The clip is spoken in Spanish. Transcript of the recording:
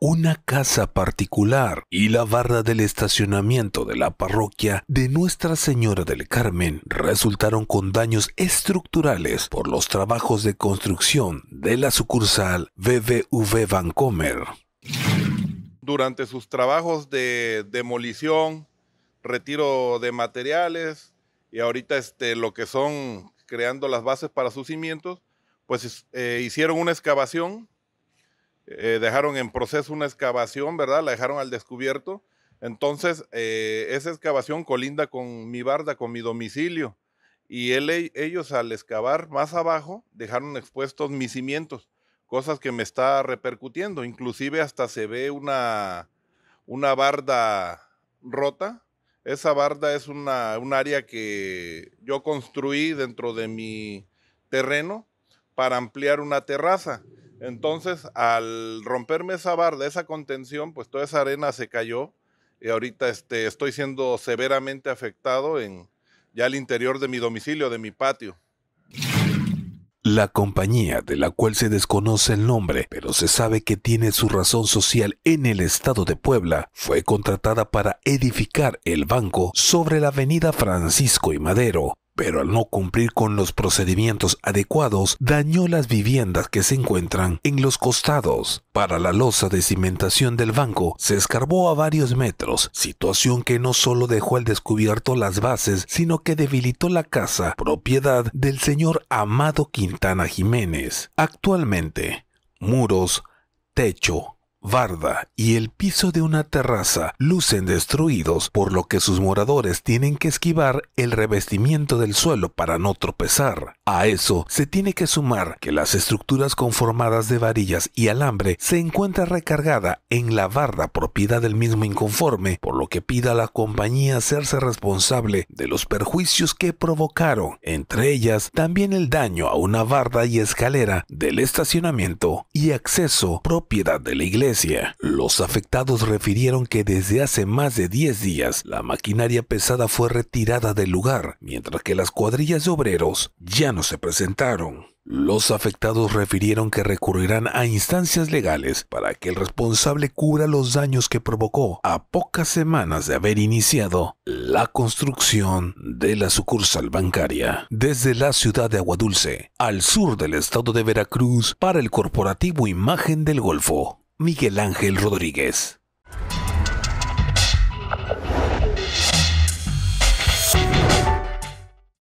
una casa particular y la barra del estacionamiento de la parroquia de Nuestra Señora del Carmen resultaron con daños estructurales por los trabajos de construcción de la sucursal BBV Vancomer. Durante sus trabajos de demolición, retiro de materiales y ahorita este, lo que son creando las bases para sus cimientos, pues eh, hicieron una excavación eh, dejaron en proceso una excavación, ¿verdad? La dejaron al descubierto. Entonces, eh, esa excavación colinda con mi barda, con mi domicilio. Y ellos al excavar más abajo dejaron expuestos mis cimientos, cosas que me está repercutiendo. Inclusive hasta se ve una, una barda rota. Esa barda es un área que yo construí dentro de mi terreno para ampliar una terraza. Entonces, al romperme esa de esa contención, pues toda esa arena se cayó y ahorita este, estoy siendo severamente afectado en ya el interior de mi domicilio, de mi patio. La compañía de la cual se desconoce el nombre, pero se sabe que tiene su razón social en el estado de Puebla, fue contratada para edificar el banco sobre la avenida Francisco y Madero, pero al no cumplir con los procedimientos adecuados dañó las viviendas que se encuentran en los costados. Para la losa de cimentación del banco se escarbó a varios metros, situación que no solo dejó al descubierto las bases, sino que debilitó la casa propiedad del señor Amado Quintana Jiménez. Actualmente, muros, techo, barda y el piso de una terraza lucen destruidos, por lo que sus moradores tienen que esquivar el revestimiento del suelo para no tropezar. A eso se tiene que sumar que las estructuras conformadas de varillas y alambre se encuentra recargada en la barda propiedad del mismo inconforme, por lo que pida a la compañía hacerse responsable de los perjuicios que provocaron, entre ellas también el daño a una barda y escalera del estacionamiento y acceso propiedad de la iglesia los afectados refirieron que desde hace más de 10 días la maquinaria pesada fue retirada del lugar, mientras que las cuadrillas de obreros ya no se presentaron. Los afectados refirieron que recurrirán a instancias legales para que el responsable cubra los daños que provocó a pocas semanas de haber iniciado la construcción de la sucursal bancaria. Desde la ciudad de Aguadulce, al sur del estado de Veracruz, para el corporativo Imagen del Golfo. Miguel Ángel Rodríguez.